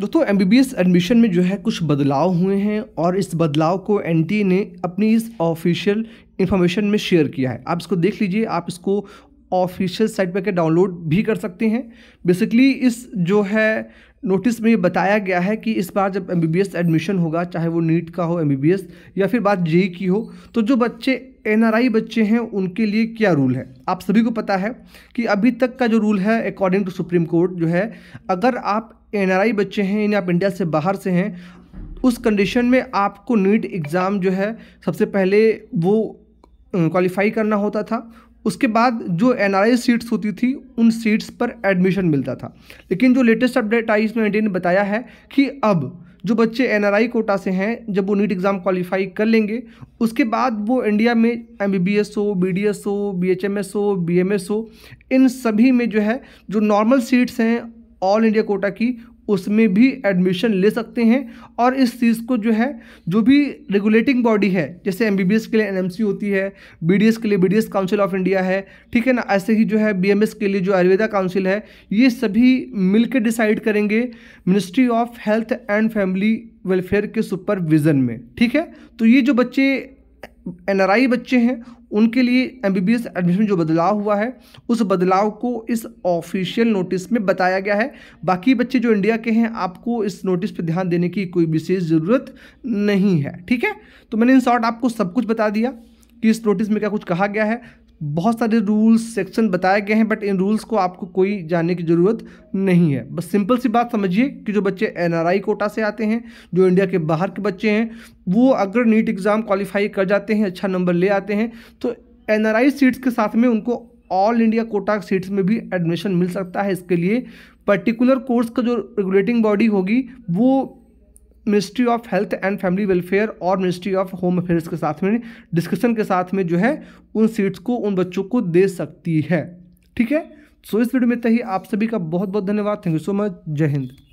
दोस्तों M admission में जो है कुछ बदलाव हुए हैं और इस बदलाव को एन ने अपनी इस ऑफिशियल इन्फॉर्मेशन में शेयर किया है आप इसको देख लीजिए आप इसको ऑफिशियल साइट पर डाउनलोड भी कर सकते हैं बेसिकली इस जो है नोटिस में ये बताया गया है कि इस बार जब एम एडमिशन होगा चाहे वो नीट का हो एम या फिर बात जे e की हो तो जो बच्चे एन बच्चे हैं उनके लिए क्या रूल है आप सभी को पता है कि अभी तक का जो रूल है अकॉर्डिंग टू सुप्रीम कोर्ट जो है अगर आप एन बच्चे हैं यानी आप इंडिया से बाहर से हैं उस कंडीशन में आपको नीट एग्ज़ाम जो है सबसे पहले वो क्वालिफाई करना होता था उसके बाद जो एन सीट्स होती थी उन सीट्स पर एडमिशन मिलता था लेकिन जो लेटेस्ट अपडेट आई इसमें इंडिया ने बताया है कि अब जो बच्चे एन कोटा से हैं जब वो नीट एग्ज़ाम क्वालिफाई कर लेंगे उसके बाद वो इंडिया में एम बी बी एस हो बी डी एस हो बी एच एम एस हो बी एम एस हो इन सभी में जो है जो नॉर्मल सीट्स हैं ऑल इंडिया कोटा की उसमें भी एडमिशन ले सकते हैं और इस चीज़ को जो है जो भी रेगुलेटिंग बॉडी है जैसे एम के लिए एन होती है बी के लिए बी काउंसिल ऑफ इंडिया है ठीक है ना ऐसे ही जो है बी के लिए जो आयुर्वेदा काउंसिल है ये सभी मिलकर डिसाइड करेंगे ministry of health and family welfare के सुपरविज़न में ठीक है तो ये जो बच्चे एन बच्चे हैं उनके लिए एम बी एडमिशन जो बदलाव हुआ है उस बदलाव को इस ऑफिशियल नोटिस में बताया गया है बाकी बच्चे जो इंडिया के हैं आपको इस नोटिस पर ध्यान देने की कोई विशेष ज़रूरत नहीं है ठीक है तो मैंने इन शॉर्ट आपको सब कुछ बता दिया कि इस नोटिस में क्या कुछ कहा गया है बहुत सारे रूल्स सेक्शन बताए गए हैं बट इन रूल्स को आपको कोई जानने की ज़रूरत नहीं है बस सिंपल सी बात समझिए कि जो बच्चे एन कोटा से आते हैं जो इंडिया के बाहर के बच्चे हैं वो अगर नीट एग्ज़ाम क्वालिफाई कर जाते हैं अच्छा नंबर ले आते हैं तो एन सीट्स के साथ में उनको ऑल इंडिया कोटा सीट्स में भी एडमिशन मिल सकता है इसके लिए पर्टिकुलर कोर्स का जो रेगुलेटिंग बॉडी होगी वो ministry of health and family welfare और मिनिस्ट्री ऑफ होम अफेयर्स के साथ में डिस्कशन के साथ में जो है उन सीट्स को उन बच्चों को दे सकती है ठीक है सो तो so, इस वीडियो में तो ही आप सभी का बहुत बहुत धन्यवाद थैंक यू सो मच जय हिंद